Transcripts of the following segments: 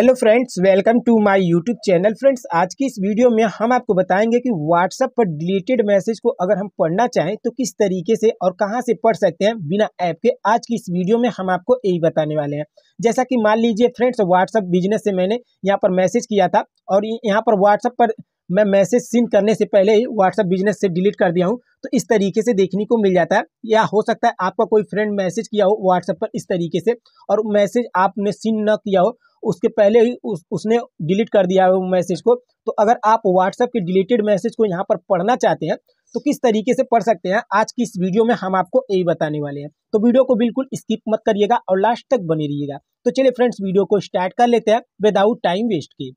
hello friends welcome to my YouTube channel friends आज की इस वीडियो में हम आपको बताएंगे कि व्हाट्सएप पर डिलीटेड मैसेज को अगर हम पढ़ना चाहें तो किस तरीके से और कहां से पढ़ सकते हैं बिना ऐप के आज की इस वीडियो में हम आपको यही बताने वाले हैं जैसा कि मान लीजिए फ्रेंड्स व्हाट्सएप बिजनेस से मैंने यहाँ पर मैसेज किया था और यहाँ पर व्हाट्सएप पर मैं मैसेज सीन करने से पहले ही व्हाट्सअप बिजनेस से डिलीट कर दिया हूँ तो इस तरीके से देखने को मिल जाता है या हो सकता है आपका कोई फ्रेंड मैसेज किया हो व्हाट्सएप पर इस तरीके से और मैसेज आपने सीन न किया हो उसके पहले ही उस, उसने डिलीट कर दिया है मैसेज को तो अगर आप व्हाट्सएप के डिलीटेड मैसेज को यहाँ पर पढ़ना चाहते हैं तो किस तरीके से पढ़ सकते हैं आज की इस वीडियो में हम आपको यही बताने वाले हैं तो वीडियो को बिल्कुल स्किप मत करिएगा और लास्ट तक बने रहिएगा तो चलिए फ्रेंड्स वीडियो को स्टार्ट कर लेते हैं विदाउट टाइम वेस्ट के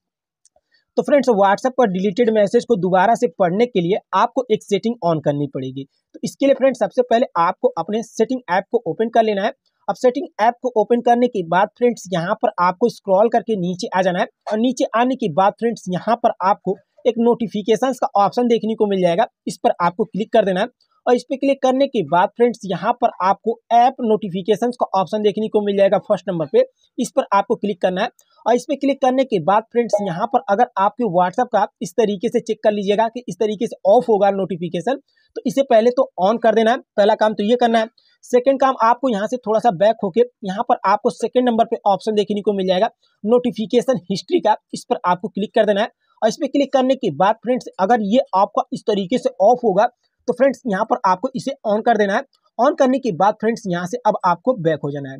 तो फ्रेंड्स व्हाट्सएप पर डिलीटेड मैसेज को दोबारा से पढ़ने के लिए आपको एक सेटिंग ऑन करनी पड़ेगी तो इसके लिए फ्रेंड्स सबसे पहले आपको अपने सेटिंग ऐप को ओपन कर लेना है अब सेटिंग ऐप को ओपन करने के बाद फ्रेंड्स यहाँ पर आपको स्क्रॉल करके नीचे आ जाना है और नीचे आने के बाद फ्रेंड्स यहाँ पर आपको एक नोटिफिकेशन का ऑप्शन देखने को मिल जाएगा इस पर आपको क्लिक कर देना है और इस पर क्लिक करने के बाद फ्रेंड्स यहाँ पर आपको ऐप नोटिफिकेशन का ऑप्शन देखने को मिल जाएगा फर्स्ट नंबर पे इस पर आपको क्लिक करना है और इस पर क्लिक करने के बाद फ्रेंड्स यहाँ पर अगर आपके व्हाट्सअप का इस तरीके से चेक कर लीजिएगा कि इस तरीके से ऑफ होगा नोटिफिकेशन तो इसे पहले तो ऑन कर देना है पहला काम तो ये करना है सेकेंड काम आपको यहाँ से थोड़ा सा बैक होके यहाँ पर आपको सेकेंड नंबर पर ऑप्शन देखने को मिल जाएगा नोटिफिकेशन हिस्ट्री का इस पर आपको क्लिक कर देना है और इस पर क्लिक करने के बाद फ्रेंड्स अगर ये आपका इस तरीके से ऑफ होगा तो फ्रेंड्स यहाँ पर आपको इसे ऑन कर देना है ऑन करने के बाद फ्रेंड्स यहाँ से अब आपको बैक हो जाना है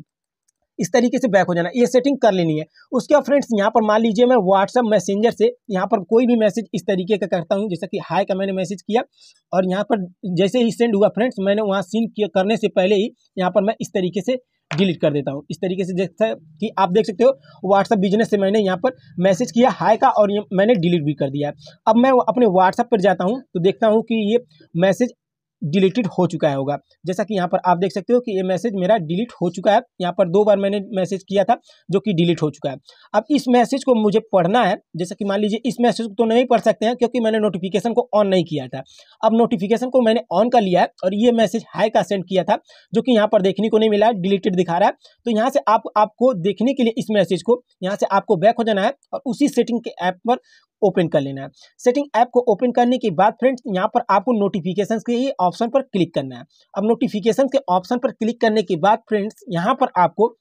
इस तरीके से बैक हो जाना ये सेटिंग कर लेनी है उसके बाद फ्रेंड्स यहाँ पर मान लीजिए मैं व्हाट्सअप मैसेंजर से यहाँ पर कोई भी मैसेज इस तरीके का करता हूँ जैसे कि हाई का मैंने मैसेज किया और यहाँ पर जैसे ही सेंड हुआ फ्रेंड्स मैंने वहाँ सीन करने से पहले ही यहाँ पर मैं इस तरीके से डिलीट कर देता हूँ इस तरीके से जैसा कि आप देख सकते हो व्हाट्सअप बिजनेस से मैंने यहाँ पर मैसेज किया हाई का और ये मैंने डिलीट भी कर दिया अब मैं अपने व्हाट्सअप पर जाता हूँ तो देखता हूँ कि ये मैसेज डिलीटेड हो चुका है होगा जैसा कि यहाँ पर आप देख सकते हो कि ये मैसेज मेरा डिलीट हो चुका है यहाँ पर दो बार मैंने मैसेज किया था जो कि डिलीट हो चुका है अब इस मैसेज को मुझे पढ़ना है जैसा कि मान लीजिए इस मैसेज को तो नहीं पढ़ सकते हैं क्योंकि मैंने नोटिफिकेशन को ऑन नहीं किया था अब नोटिफिकेशन को मैंने ऑन कर लिया है और ये मैसेज हाई का सेंड किया था जो कि यहाँ पर देखने को नहीं मिला है डिलीटेड दिखा रहा है तो यहाँ से आप आपको देखने के लिए इस मैसेज को यहाँ से आपको बैक हो जाना है और उसी सेटिंग के ऐप पर ओपन कर लेना है सेटिंग ऐप को ओपन करने के बाद फ्रेंड्स यहाँ पर आपको नोटिफिकेशन के ऑप्शन पर क्लिक करना है अब नोटिफिकेशन के ऑप्शन पर क्लिक करने के बाद फ्रेंड्स यहाँ पर आपको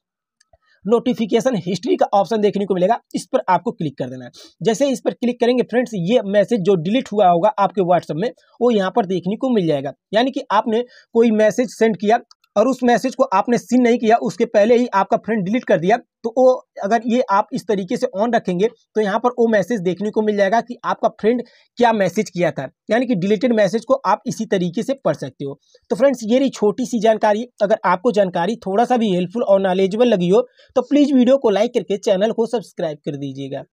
नोटिफिकेशन हिस्ट्री का ऑप्शन देखने को मिलेगा इस पर आपको क्लिक कर देना है जैसे इस पर क्लिक करेंगे फ्रेंड्स ये मैसेज जो डिलीट हुआ होगा आपके व्हाट्सएप में वो यहाँ पर देखने को मिल जाएगा यानी कि आपने कोई मैसेज सेंड किया और उस मैसेज को आपने सीन नहीं किया उसके पहले ही आपका फ्रेंड डिलीट कर दिया तो वो अगर ये आप इस तरीके से ऑन रखेंगे तो यहाँ पर वो मैसेज देखने को मिल जाएगा कि आपका फ्रेंड क्या मैसेज किया था यानी कि डिलीटेड मैसेज को आप इसी तरीके से पढ़ सकते हो तो फ्रेंड्स ये रही छोटी सी जानकारी अगर आपको जानकारी थोड़ा सा भी हेल्पफुल और नॉलेजेबल लगी हो तो प्लीज़ वीडियो को लाइक करके चैनल को सब्सक्राइब कर दीजिएगा